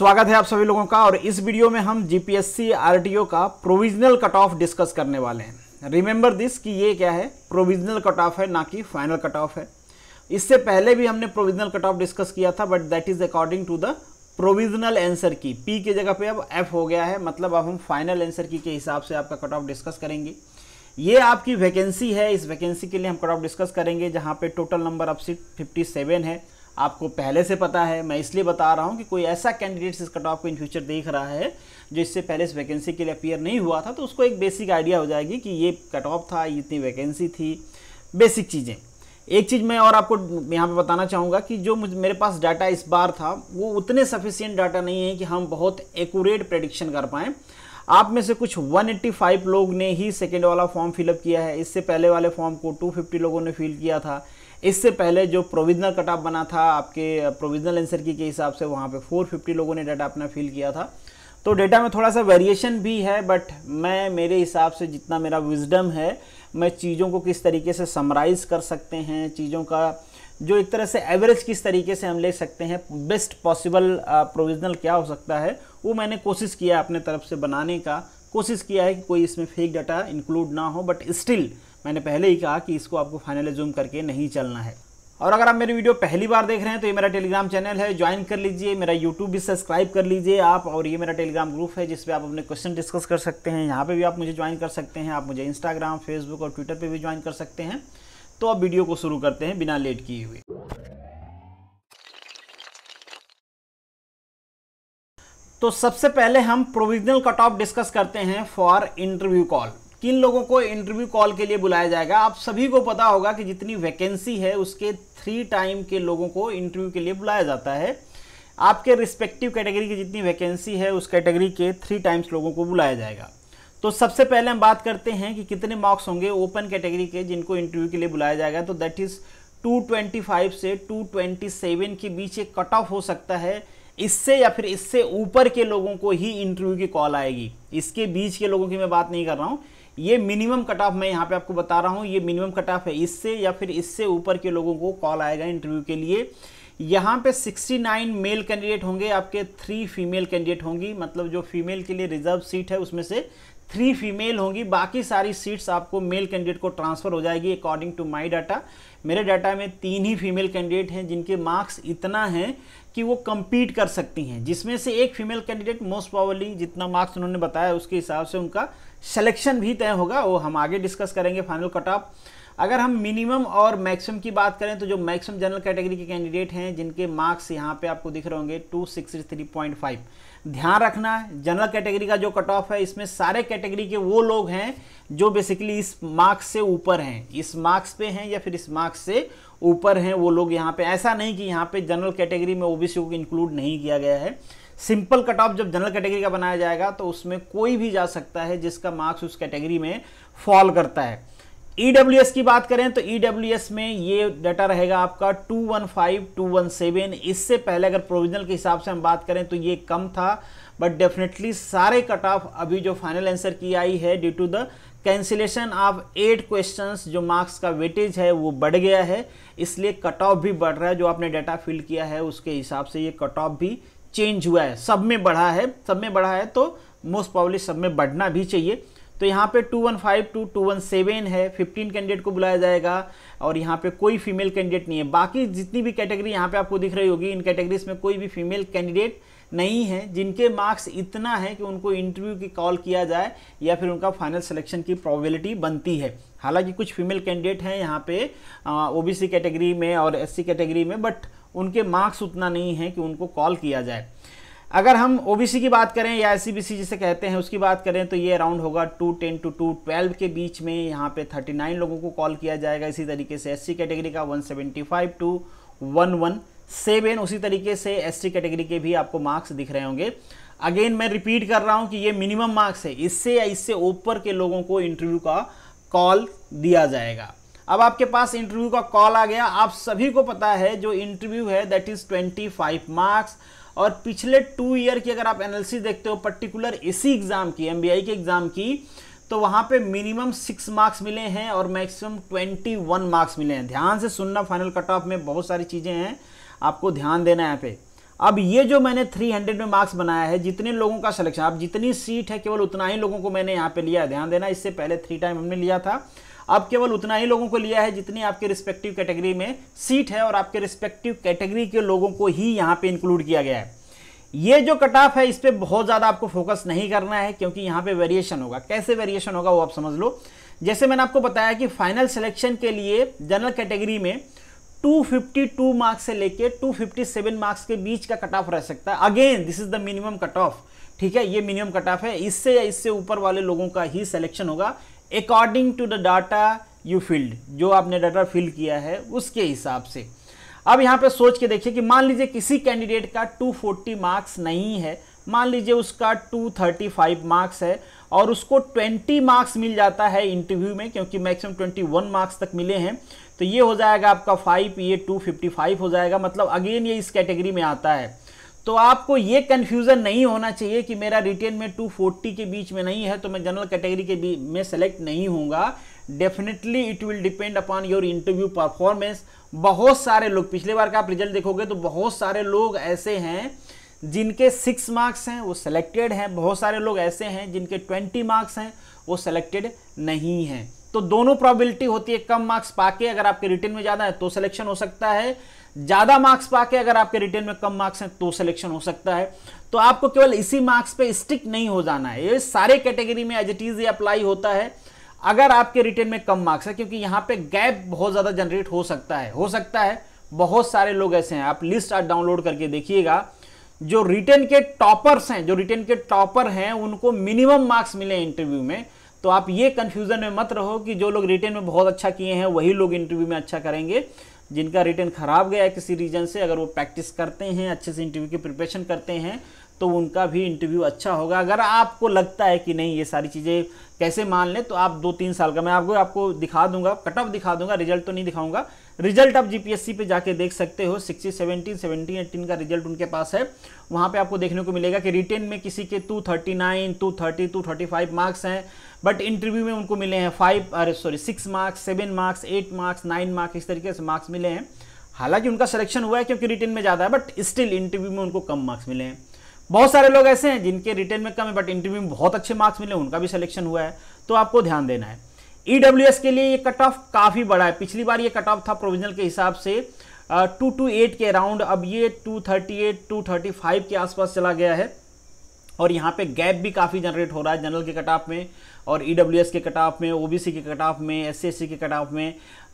स्वागत है आप सभी लोगों का और इस वीडियो में हम जीपीएससी आरटीओ का प्रोविजनल कट ऑफ डिस्कस करने वाले हैं रिमेंबर दिस कि ये क्या है प्रोविजनल कट ऑफ है ना कि फाइनल कट ऑफ है इससे पहले भी हमने प्रोविजनल कट ऑफ डिस्कस किया था but that is according to the provisional answer key पी के जगह पे अब एफ हो गया है मतलब अब हम फाइनल एंसर की के हिसाब से आपका कट ऑफ डिस्कस करेंगे ये आपकी वैकेंसी है इस वैकेंसी के लिए हम कट ऑफ डिस्कस करेंगे जहाँ पे total number of seat fifty है आपको पहले से पता है मैं इसलिए बता रहा हूँ कि कोई ऐसा कैंडिडेट्स इस कट ऑफ को इन फ्यूचर देख रहा है जो इससे पहले इस वैकेंसी के लिए अपीयर नहीं हुआ था तो उसको एक बेसिक आइडिया हो जाएगी कि ये कट ऑफ था इतनी वैकेंसी थी बेसिक चीज़ें एक चीज़ मैं और आपको यहाँ पे बताना चाहूँगा कि जो मुझ मेरे पास डाटा इस बार था वो उतने सफिशियंट डाटा नहीं है कि हम बहुत एकूरेट प्रडिक्शन कर पाएँ आप में से कुछ 185 लोग ने ही सेकेंड वाला फॉर्म फिलअप किया है इससे पहले वाले फॉर्म को 250 लोगों ने फिल किया था इससे पहले जो प्रोविजनल कट ऑफ बना था आपके प्रोविजनल आंसर की के हिसाब से वहाँ पे 450 लोगों ने डाटा अपना फिल किया था तो डेटा में थोड़ा सा वेरिएशन भी है बट मैं मेरे हिसाब से जितना मेरा विजडम है मैं चीज़ों को किस तरीके से समराइज़ कर सकते हैं चीज़ों का जो एक तरह से एवरेज किस तरीके से हम ले सकते हैं बेस्ट पॉसिबल प्रोविजनल क्या हो सकता है वो मैंने कोशिश किया अपने तरफ से बनाने का कोशिश किया है कि कोई इसमें फेक डाटा इंक्लूड ना हो बट स्टिल मैंने पहले ही कहा कि इसको आपको फाइनली जूम करके नहीं चलना है और अगर आप मेरी वीडियो पहली बार देख रहे हैं तो ये मेरा टेलीग्राम चैनल है ज्वाइन कर लीजिए मेरा यूट्यूब भी सब्सक्राइब कर लीजिए आप और ये मेरा टेलीग्राम ग्रुप है जिसपे आप अपने क्वेश्चन डिस्कस कर सकते हैं यहाँ पे भी आप मुझे ज्वाइन कर सकते हैं आप मुझे इंस्टाग्राम फेसबुक और ट्विटर पर भी ज्वाइन कर सकते हैं तो आप वीडियो को शुरू करते हैं बिना लेट किए हुए तो सबसे पहले हम प्रोविजनल कट ऑफ डिस्कस करते हैं फॉर इंटरव्यू कॉल किन लोगों को इंटरव्यू कॉल के लिए बुलाया जाएगा आप सभी को पता होगा कि जितनी वैकेंसी है उसके थ्री टाइम के लोगों को इंटरव्यू के लिए बुलाया जाता है आपके रिस्पेक्टिव कैटेगरी की जितनी वैकेंसी है उस कैटेगरी के थ्री टाइम्स लोगों को बुलाया जाएगा तो सबसे पहले हम बात करते हैं कि कितने मार्क्स होंगे ओपन कैटेगरी के जिनको इंटरव्यू के लिए बुलाया जाएगा तो दैट इज़ 225 से 227 के बीच एक कट ऑफ हो सकता है इससे या फिर इससे ऊपर के लोगों को ही इंटरव्यू की कॉल आएगी इसके बीच के लोगों की मैं बात नहीं कर रहा हूँ ये मिनिमम कट ऑफ मैं यहाँ पे आपको बता रहा हूँ ये मिनिमम कट ऑफ है इससे या फिर इससे ऊपर के लोगों को कॉल आएगा इंटरव्यू के लिए यहाँ पे 69 मेल कैंडिडेट होंगे आपके थ्री फीमेल कैंडिडेट होंगी मतलब जो फीमेल के लिए रिजर्व सीट है उसमें से थ्री फीमेल होंगी बाकी सारी सीट्स आपको मेल कैंडिडेट को ट्रांसफ़र हो जाएगी अकॉर्डिंग टू माय डाटा मेरे डाटा में तीन ही फीमेल कैंडिडेट हैं जिनके मार्क्स इतना है कि वो कम्पीट कर सकती हैं जिसमें से एक फीमेल कैंडिडेट मोस्ट पावरली जितना मार्क्स उन्होंने बताया उसके हिसाब से उनका सिलेक्शन भी तय होगा वो हम आगे डिस्कस करेंगे फाइनल कट ऑफ अगर हम मिनिमम और मैक्सिमम की बात करें तो जो मैक्सिमम जनरल कैटेगरी के कैंडिडेट हैं जिनके मार्क्स यहाँ पे आपको दिख रहे होंगे two six three point five ध्यान रखना जनरल कैटेगरी का जो कट ऑफ है इसमें सारे कैटेगरी के वो लोग हैं जो बेसिकली इस मार्क्स से ऊपर हैं इस मार्क्स पे हैं या फिर इस मार्क्स से ऊपर हैं वो लोग यहाँ पे ऐसा नहीं कि यहाँ पे जनरल कैटेगरी में ओबीसी को इंक्लूड नहीं किया गया है सिंपल कट ऑफ जब जनरल कैटेगरी का बनाया जाएगा तो उसमें कोई भी जा सकता है जिसका मार्क्स उस कैटेगरी में फॉल करता है ई e की बात करें तो ई e में ये डाटा रहेगा आपका 215, 217 इससे पहले अगर प्रोविजनल के हिसाब से हम बात करें तो ये कम था बट डेफिनेटली सारे कट ऑफ अभी जो फाइनल आंसर की आई है due to the cancellation of eight questions जो मार्क्स का वेटेज है वो बढ़ गया है इसलिए कट ऑफ भी बढ़ रहा है जो आपने डाटा फिल किया है उसके हिसाब से ये कट ऑफ भी चेंज हुआ है सब में बढ़ा है सब में बढ़ा है तो मोस्ट पॉबली सब में बढ़ना भी चाहिए तो यहाँ पे 215 टू 217 है 15 कैंडिडेट को बुलाया जाएगा और यहाँ पे कोई फीमेल कैंडिडेट नहीं है बाकी जितनी भी कैटेगरी यहाँ पे आपको दिख रही होगी इन कैटेगरीज में कोई भी फीमेल कैंडिडेट नहीं है जिनके मार्क्स इतना है कि उनको इंटरव्यू की कॉल किया जाए या फिर उनका फाइनल सिलेक्शन की प्रॉबिलिटी बनती है हालांकि कुछ फीमेल कैंडिडेट हैं यहाँ पे ओबीसी कैटेगरी में और एससी कैटेगरी में बट उनके मार्क्स उतना नहीं है कि उनको कॉल किया जाए अगर हम ओ की बात करें या एस सी e जिसे कहते हैं उसकी बात करें तो ये अराउंड होगा two ten to two twelve के बीच में यहाँ पे थर्टी नाइन लोगों को कॉल किया जाएगा इसी तरीके से एस कैटेगरी का one seventy five to one one seven उसी तरीके से एस कैटेगरी के भी आपको मार्क्स दिख रहे होंगे अगेन मैं रिपीट कर रहा हूँ कि ये मिनिमम मार्क्स है इससे या इससे ऊपर के लोगों को इंटरव्यू का कॉल दिया जाएगा अब आपके पास इंटरव्यू का कॉल आ गया आप सभी को पता है जो इंटरव्यू है दैट इज 25 मार्क्स और पिछले टू ईयर की अगर आप एनालिसिस देखते हो पर्टिकुलर इसी एग्जाम की एम के एग्जाम की तो वहां पे मिनिमम सिक्स मार्क्स मिले हैं और मैक्सिमम ट्वेंटी वन मार्क्स मिले हैं ध्यान से सुनना फाइनल कट ऑफ में बहुत सारी चीज़ें हैं आपको ध्यान देना है यहाँ पे अब ये जो मैंने 300 में मार्क्स बनाया है जितने लोगों का सिलेक्शन अब जितनी सीट है केवल उतना ही लोगों को मैंने यहाँ पे लिया ध्यान देना इससे पहले थ्री टाइम हमने लिया था अब केवल उतना ही लोगों को लिया है जितनी आपके रिस्पेक्टिव कैटेगरी में सीट है और आपके रिस्पेक्टिव कैटेगरी के लोगों को ही यहाँ पे इंक्लूड किया गया है ये जो कट ऑफ है इस पर बहुत ज़्यादा आपको फोकस नहीं करना है क्योंकि यहाँ पे वेरिएशन होगा कैसे वेरिएशन होगा वो आप समझ लो जैसे मैंने आपको बताया कि फाइनल सिलेक्शन के लिए जनरल कैटेगरी में 252 मार्क्स से लेके 257 मार्क्स के बीच का कट ऑफ रह सकता है again this is the minimum cut off ठीक है ये मिनिमम कट ऑफ है इससे या इससे ऊपर वाले लोगों का ही सिलेक्शन होगा according to the data you field जो आपने डाटा फिल किया है उसके हिसाब से अब यहाँ पे सोच के देखिए कि मान लीजिए किसी कैंडिडेट का 240 मार्क्स नहीं है मान लीजिए उसका 235 मार्क्स है और उसको 20 मार्क्स मिल जाता है इंटरव्यू में क्योंकि मैक्सिमम 21 मार्क्स तक मिले हैं तो ये हो जाएगा आपका 5 ये 255 हो जाएगा मतलब अगेन ये इस कैटेगरी में आता है तो आपको ये कन्फ्यूज़न नहीं होना चाहिए कि मेरा रिटेन में 240 के बीच में नहीं है तो मैं जनरल कैटेगरी के बीच में सेलेक्ट नहीं होऊंगा definitely it will depend upon your interview performance बहुत सारे लोग पिछले बार का आप रिजल्ट देखोगे तो बहुत सारे लोग ऐसे हैं जिनके सिक्स मार्क्स हैं वो सेलेक्टेड हैं बहुत सारे लोग ऐसे हैं जिनके ट्वेंटी मार्क्स हैं वो सेलेक्टेड नहीं हैं तो दोनों प्रॉबिलिटी होती है कम मार्क्स पाके अगर आपके रिटर्न में ज़्यादा है तो सिलेक्शन हो सकता है ज़्यादा मार्क्स पाके अगर आपके रिटर्न में कम मार्क्स हैं तो सिलेक्शन हो सकता है तो आपको केवल इसी मार्क्स पे स्टिक नहीं हो जाना है ये सारे कैटेगरी में एज इट इज़ अप्लाई होता है अगर आपके रिटर्न में कम मार्क्स है क्योंकि यहाँ पे गैप बहुत ज़्यादा जनरेट हो सकता है हो सकता है बहुत सारे लोग ऐसे हैं आप लिस्ट आज डाउनलोड करके देखिएगा जो रिटर्न के टॉपर्स हैं जो रिटर्न के टॉपर हैं उनको मिनिमम मार्क्स मिले इंटरव्यू में तो आप ये कंफ्यूजन में मत रहो कि जो लोग रिटर्न में बहुत अच्छा किए हैं वही लोग इंटरव्यू में अच्छा करेंगे जिनका रिटर्न ख़राब गया है किसी रीजन से अगर वो प्रैक्टिस करते हैं अच्छे से इंटरव्यू की प्रिपरेशन करते हैं तो उनका भी इंटरव्यू अच्छा होगा अगर आपको लगता है कि नहीं ये सारी चीज़ें कैसे मान लें तो आप दो तीन साल का मैं आपको आपको दिखा दूंगा कट ऑफ दिखा दूंगा रिजल्ट तो नहीं दिखाऊंगा रिजल्ट आप जीपीएससी पे जाके देख सकते हो सिक्सटी सेवेंटीन सेवेंटीन एटीन का रिजल्ट उनके पास है वहाँ पे आपको देखने को मिलेगा कि रिटेन में किसी के two thirty nine two thirty two thirty five marks हैं बट इंटरव्यू में उनको मिले हैं फाइव अरे sorry six marks seven marks eight marks nine marks इस तरीके से मार्क्स मिले हैं हालांकि उनका सिलेक्शन हुआ है क्योंकि रिटर्न में ज़्यादा है बट स्टिल इंटरव्यू में उनको कम मार्क्स मिले हैं बहुत सारे लोग ऐसे हैं जिनके रिटर्न में कम है बट इंटरव्यू में बहुत अच्छे मार्क्स मिले उनका भी सिलेक्शन हुआ है तो आपको ध्यान देना है ई e के लिए ये कट ऑफ काफ़ी बड़ा है पिछली बार ये कट ऑफ था प्रोविजनल के हिसाब से टू टू एट के अराउंड अब ये two thirty eight two thirty five के आसपास चला गया है और यहाँ पे गैप भी काफ़ी जनरेट हो रहा है जनरल के कट ऑफ में और ई e के कट ऑफ में ओ के कट ऑफ में एस सी के कट ऑफ में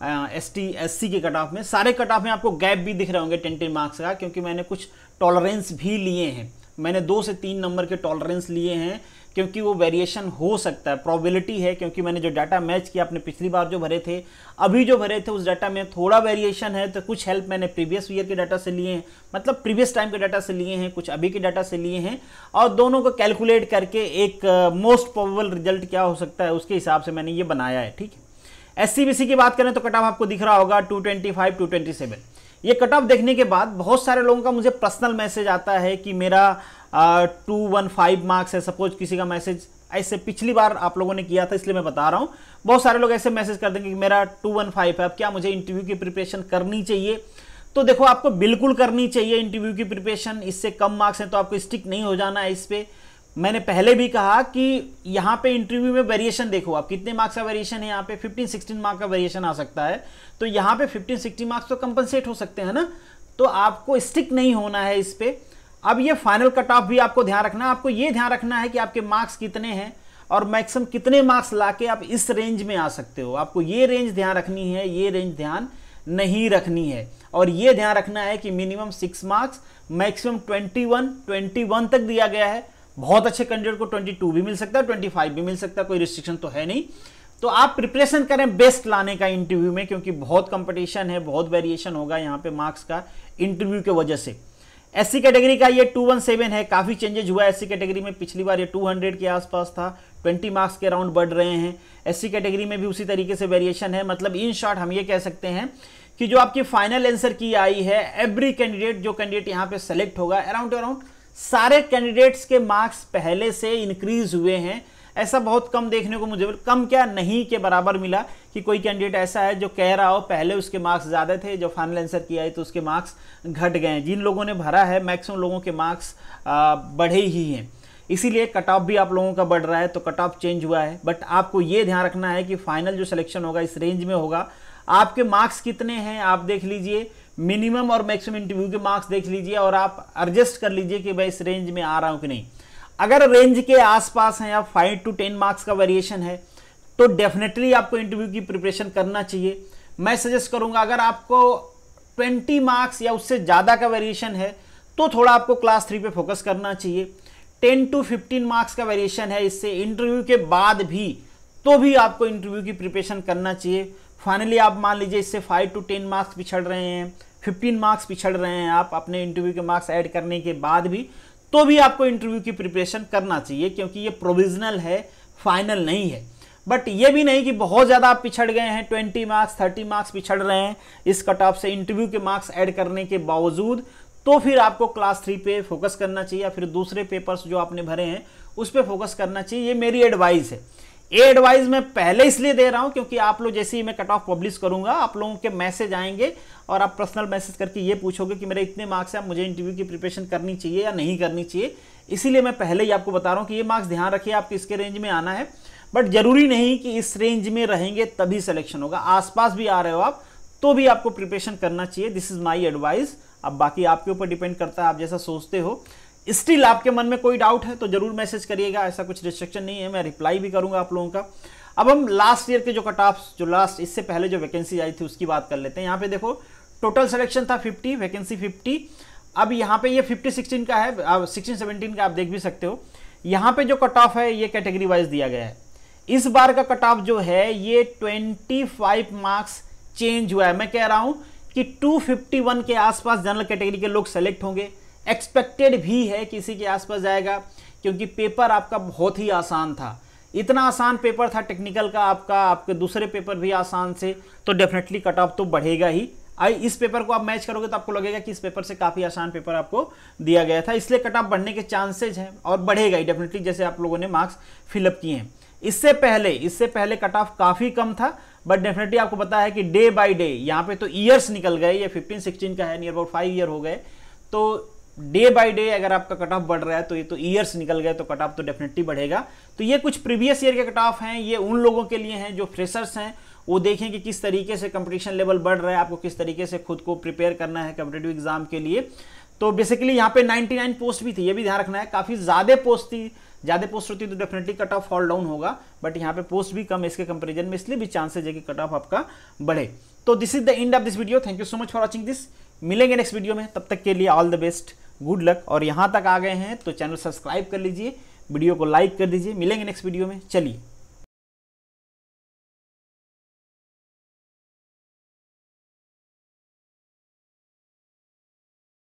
एस टी एस के कट ऑफ में सारे कट ऑफ में आपको गैप भी दिख रहे होंगे टेन टेन मार्क्स का क्योंकि मैंने कुछ टॉलरेंस भी लिए हैं मैंने दो से तीन नंबर के टॉलरेंस लिए हैं क्योंकि वो वेरिएशन हो सकता है प्रॉबिलिटी है क्योंकि मैंने जो डाटा मैच किया आपने पिछली बार जो भरे थे अभी जो भरे थे उस डाटा में थोड़ा वेरिएशन है तो कुछ हेल्प मैंने प्रीवियस ईयर के डाटा से लिए हैं मतलब प्रीवियस टाइम के डाटा से लिए हैं कुछ अभी के डाटा से लिए हैं और दोनों को कैलकुलेट करके एक मोस्ट प्रोबेबल रिजल्ट क्या हो सकता है उसके हिसाब से मैंने ये बनाया है ठीक है एस की बात करें तो कट ऑफ आपको दिख रहा होगा two twenty five two twenty seven ये कट ऑफ देखने के बाद बहुत सारे लोगों का मुझे पर्सनल मैसेज आता है कि मेरा टू वन फाइव मार्क्स है सपोज किसी का मैसेज ऐसे पिछली बार आप लोगों ने किया था इसलिए मैं बता रहा हूँ बहुत सारे लोग ऐसे मैसेज कर देंगे कि मेरा टू वन फाइव है अब क्या मुझे इंटरव्यू की प्रिपरेशन करनी चाहिए तो देखो आपको बिल्कुल करनी चाहिए इंटरव्यू की प्रिपरेशन इससे कम मार्क्स हैं तो आपको स्टिक नहीं हो जाना है इस पर मैंने पहले भी कहा कि यहाँ पे इंटरव्यू में वेरिएशन देखो आप कितने मार्क्स का वेरिएशन है यहाँ पे 15 16 मार्क का वेरिएशन आ सकता है तो यहाँ पे 15 16 मार्क्स तो कंपनसेट हो सकते हैं ना तो आपको स्टिक नहीं होना है इस पर अब ये फाइनल कट ऑफ भी आपको ध्यान रखना है आपको ये ध्यान रखना है कि आपके मार्क्स कितने हैं और मैक्सिमम कितने मार्क्स लाके आप इस रेंज में आ सकते हो आपको ये रेंज ध्यान रखनी है ये रेंज ध्यान नहीं रखनी है और ये ध्यान रखना है कि minimum six marks maximum twenty one twenty one तक दिया गया है बहुत अच्छे कैंडिडेट को ट्वेंटी टू भी मिल सकता है ट्वेंटी फाइव भी मिल सकता है कोई रिस्ट्रिक्शन तो है नहीं तो आप प्रिपरेशन करें बेस्ट लाने का इंटरव्यू में क्योंकि बहुत कंपटीशन है बहुत वेरिएशन होगा यहाँ पे मार्क्स का इंटरव्यू के वजह से एससी कैटेगरी का ये टू वन सेवन है काफ़ी चेंजेज हुआ है एससी कैटेगरी में पिछली बार ये टू हंड्रेड के आसपास था ट्वेंटी मार्क्स के राउंड बढ़ रहे हैं एससी कैटेगरी में भी उसी तरीके से वेरिएशन है मतलब इन शॉर्ट हम ये कह सकते हैं कि जो आपकी फाइनल आंसर की आई है एवरी कैंडिडेट जो कैंडिडेट यहाँ पे सेलेक्ट होगा अराउंड अराउंड सारे कैंडिडेट्स के मार्क्स पहले से इंक्रीज हुए हैं ऐसा बहुत कम देखने को मुझे कम क्या नहीं के बराबर मिला कि कोई कैंडिडेट ऐसा है जो कह रहा हो पहले उसके मार्क्स ज़्यादा थे जो फाइनल आंसर किया है तो उसके मार्क्स घट गए हैं जिन लोगों ने भरा है मैक्सिमम लोगों के मार्क्स बढ़े ही हैं इसीलिए कट ऑफ भी आप लोगों का बढ़ रहा है तो कट ऑफ चेंज हुआ है बट आपको ये ध्यान रखना है कि फाइनल जो सिलेक्शन होगा इस रेंज में होगा आपके मार्क्स कितने हैं आप देख लीजिए मिनिमम और मैक्सिमम इंटरव्यू के मार्क्स देख लीजिए और आप एडजस्ट कर लीजिए कि मैं इस रेंज में आ रहा हूँ कि नहीं अगर रेंज के आसपास हैं या फाइव टू टेन मार्क्स का वेरिएशन है तो डेफिनेटली आपको इंटरव्यू की प्रिपरेशन करना चाहिए मैं सजेस्ट करूंगा अगर आपको ट्वेंटी मार्क्स या उससे ज़्यादा का वेरिएशन है तो थोड़ा आपको क्लास थ्री पे फोकस करना चाहिए टेन टू फिफ्टीन मार्क्स का वेरिएशन है इससे इंटरव्यू के बाद भी तो भी आपको इंटरव्यू की प्रिपरेशन करना चाहिए फाइनली आप मान लीजिए इससे फाइव टू टेन मार्क्स पिछड़ रहे हैं फिफ्टीन मार्क्स पिछड़ रहे हैं आप अपने इंटरव्यू के मार्क्स ऐड करने के बाद भी तो भी आपको इंटरव्यू की प्रिपरेशन करना चाहिए क्योंकि ये प्रोविजनल है फाइनल नहीं है बट ये भी नहीं कि बहुत ज़्यादा आप पिछड़ गए हैं ट्वेंटी मार्क्स थर्टी मार्क्स पिछड़ रहे हैं इस कट ऑफ से इंटरव्यू के मार्क्स ऐड करने के बावजूद तो फिर आपको क्लास थ्री पे फोकस करना चाहिए या फिर दूसरे पेपर्स जो आपने भरे हैं उस पर फोकस करना चाहिए ये मेरी एडवाइस है ये एडवाइस मैं पहले इसलिए दे रहा हूं क्योंकि आप लोग जैसे ही मैं कट ऑफ पब्लिश करूंगा आप लोगों के मैसेज आएंगे और आप पर्सनल मैसेज करके ये पूछोगे कि मेरे इतने मार्क्स हैं मुझे इंटरव्यू की प्रिपरेशन करनी चाहिए या नहीं करनी चाहिए इसीलिए मैं पहले ही आपको बता रहा हूँ कि ये मार्क्स ध्यान रखिए आपको इसके रेंज में आना है बट जरूरी नहीं कि इस रेंज में रहेंगे तभी सिलेक्शन होगा आसपास भी आ रहे हो आप तो भी आपको प्रिपरेशन करना चाहिए दिस इज माई एडवाइस अब बाकी आपके ऊपर डिपेंड करता है आप जैसा सोचते हो स्टिल आपके मन में कोई डाउट है तो जरूर मैसेज करिएगा ऐसा कुछ रिस्ट्रिक्शन नहीं है मैं रिप्लाई भी करूंगा आप लोगों का अब हम लास्ट ईयर के जो कट ऑफ जो लास्ट इससे पहले जो वैकेंसी आई थी उसकी बात कर लेते हैं यहाँ पे देखो टोटल सिलेक्शन था 50 वैकेंसी 50 अब यहाँ पे ये 50 16 का है अब 16 17 का आप देख भी सकते हो यहाँ पे जो कट ऑफ है ये कैटेगरी वाइज दिया गया है इस बार का कट ऑफ जो है ये 25 मार्क्स चेंज हुआ है मैं कह रहा हूँ कि 251 के आसपास जनरल कैटेगरी के लोग सेलेक्ट होंगे एक्सपेक्टेड भी है कि इसी के आसपास जाएगा क्योंकि पेपर आपका बहुत ही आसान था इतना आसान पेपर था टेक्निकल का आपका आपके दूसरे पेपर भी आसान से तो डेफिनेटली कट ऑफ तो बढ़ेगा ही आई इस पेपर को आप मैच करोगे तो आपको लगेगा कि इस पेपर से काफ़ी आसान पेपर आपको दिया गया था इसलिए कट ऑफ बढ़ने के चांसेज हैं और बढ़ेगा ही डेफिनेटली जैसे आप लोगों ने मार्क्स फिलअप किए हैं इससे पहले इससे पहले कट ऑफ काफ़ी कम था बट डेफिनेटली आपको पता है कि डे बाई डे यहाँ पे तो ईयर्स निकल गए ये फिफ्टीन सिक्सटीन का है नियर अबाउट फाइव ईयर हो गए तो डे बाय डे अगर आपका कट ऑफ बढ़ रहा है तो ये तो ईयर्स निकल गए तो कट ऑफ तो डेफिनेटली बढ़ेगा तो ये कुछ प्रीवियस ईयर के कट ऑफ हैं ये उन लोगों के लिए हैं जो फ्रेशर्स हैं वो देखें कि किस तरीके से कंपटीशन लेवल बढ़ रहा है आपको किस तरीके से खुद को प्रिपेयर करना है कम्पिटेटिव एग्जाम के लिए तो बेसिकली यहाँ पे 99 पोस्ट भी थी ये भी ध्यान रखना है काफ़ी ज़्यादा पोस्ट थी ज़्यादा पोस्ट होती तो definitely cut off fall down होगा बट यहाँ पे पोस्ट भी कम इसके कंपेरिजन में इसलिए भी चांसेज है कि कट ऑफ आपका बढ़े तो this is the end of this video thank you so much for watching this मिलेंगे नेक्स्ट वीडियो में तब तक के लिए all the best good luck और यहाँ तक आ गए हैं तो चैनल सब्सक्राइब कर लीजिए वीडियो को लाइक कर दीजिए मिलेंगे नेक्स्ट वीडियो में चलिए